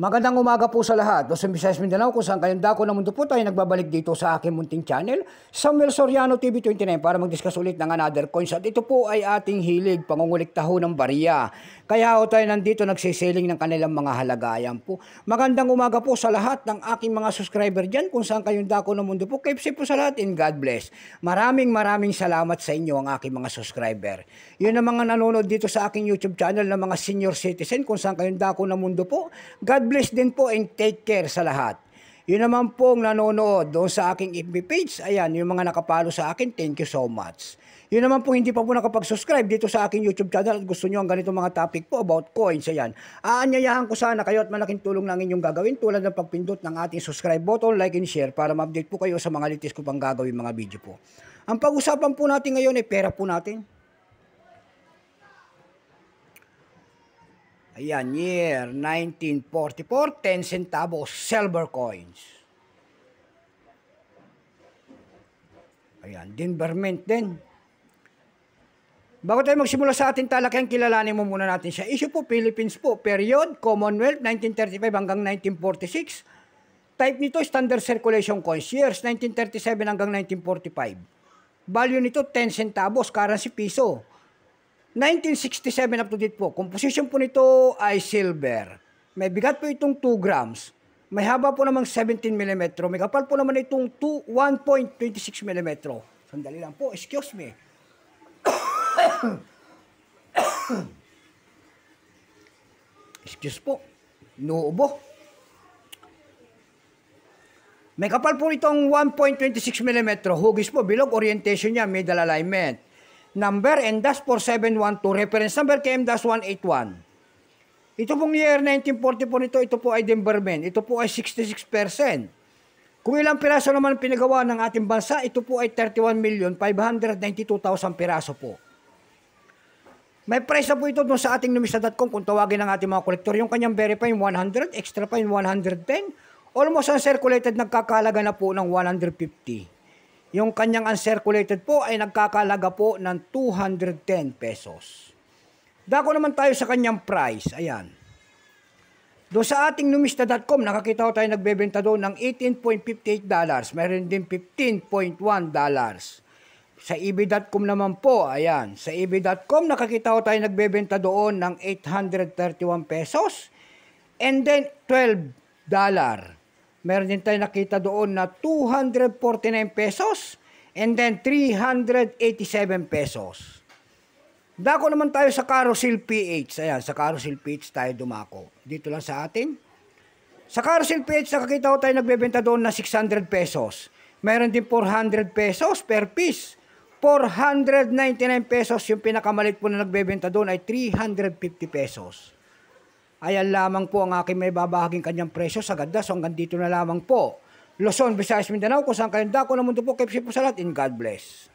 Magandang umaga po sa lahat. Dos Bisayas Mindanao, kung saan kayong dako ng mundo po tayo nagbabalik dito sa aking munting channel, Samuel Soriano TV 29 para mag-discuss ulit ng another coins. At ito po ay ating hilig, pangunguliktaho ng bariya. Kaya ho tayo nandito nagsisiling ng kanilang mga halagayan po. Magandang umaga po sa lahat ng aking mga subscriber dyan kung saan kayong dako ng mundo po. KFC po sa lahat and God bless. Maraming maraming salamat sa inyo ang aking mga subscriber. Yun ang mga nanonood dito sa aking YouTube channel ng mga senior citizen kung saan kayong dako ng mundo po. God bless din po and take care sa lahat. Yun naman pong nanonood doon sa aking FB page, ayan, yung mga nakapalo sa akin, thank you so much. Yun naman pong hindi pa po nakapag-subscribe dito sa aking YouTube channel at gusto nyo ang ganitong mga topic po about coins, ayan. Aanyayahan ko sana kayo at malaking tulong ng inyong gagawin tulad ng pagpindot ng ating subscribe button, like and share para ma-update po kayo sa mga latest ko pang gagawin mga video po. Ang pag-usapan po natin ngayon ay pera po natin. Ayan, year 1944, 10 centavos silver coins. Ayan, Denver Mint din. Bago tayo magsimula sa ating talakyan, kilalanin mo muna natin siya. Issue po, Philippines po. Period, Commonwealth, 1935 hanggang 1946. Type nito, standard circulation coins. Years, 1937 hanggang 1945. Value nito, 10 centavos, currency piso. 1967 up to date po. Composition po nito ay silver. May bigat po itong 2 grams. May haba po namang 17 mm. May kapal po naman itong 1.26 mm. Sandali lang po. Excuse me. Excuse po. Nuubo. May kapal po itong 1.26 mm. Hugis po. Bilog orientation niya. Middle alignment number N-471 to reference number KM-181. Ito pong year 1944 nito, ito po ay Denver Denverman. Ito po ay 66%. Kung ilang piraso naman pinagawa ng ating bansa, ito po ay 31,592,000 piraso po. May price na po ito doon sa ating numista.com kung tawagin ng ating mga kolektor. Yung kanyang verifying 100, extra fine 110. Almost uncirculated, nagkakalaga na po ng 150. Yung kanyang uncirculated po ay nagkakalaga po ng 210 pesos. Dako naman tayo sa kanyang price. Ayan. Doon sa ating numista.com, nakakita ko tayo nagbebenta doon ng 18.58 dollars. Meron din 15.1 dollars. Sa ebay.com naman po, ayan. Sa ebay.com, nakakita ko tayo nagbebenta doon ng 831 pesos and then 12 dollars meron din tayo nakita doon na 249 pesos and then 387 pesos. Dako naman tayo sa Carousel PH. Ayan, sa Carousel PH tayo dumako. Dito lang sa atin. Sa Carousel PH, nakakita ko tayo nagbebenta doon na 600 pesos. Meron din 400 pesos per piece. 499 pesos yung pinakamalit po na nagbebenta doon ay 350 pesos. Ayan lamang po ang aking may babahaging kanyang presyo sa ganda. So hanggang dito na lamang po. Luzon, Visayas, Mindanao, kung saan kayong dako na mundo po, keep po sa lahat and God bless.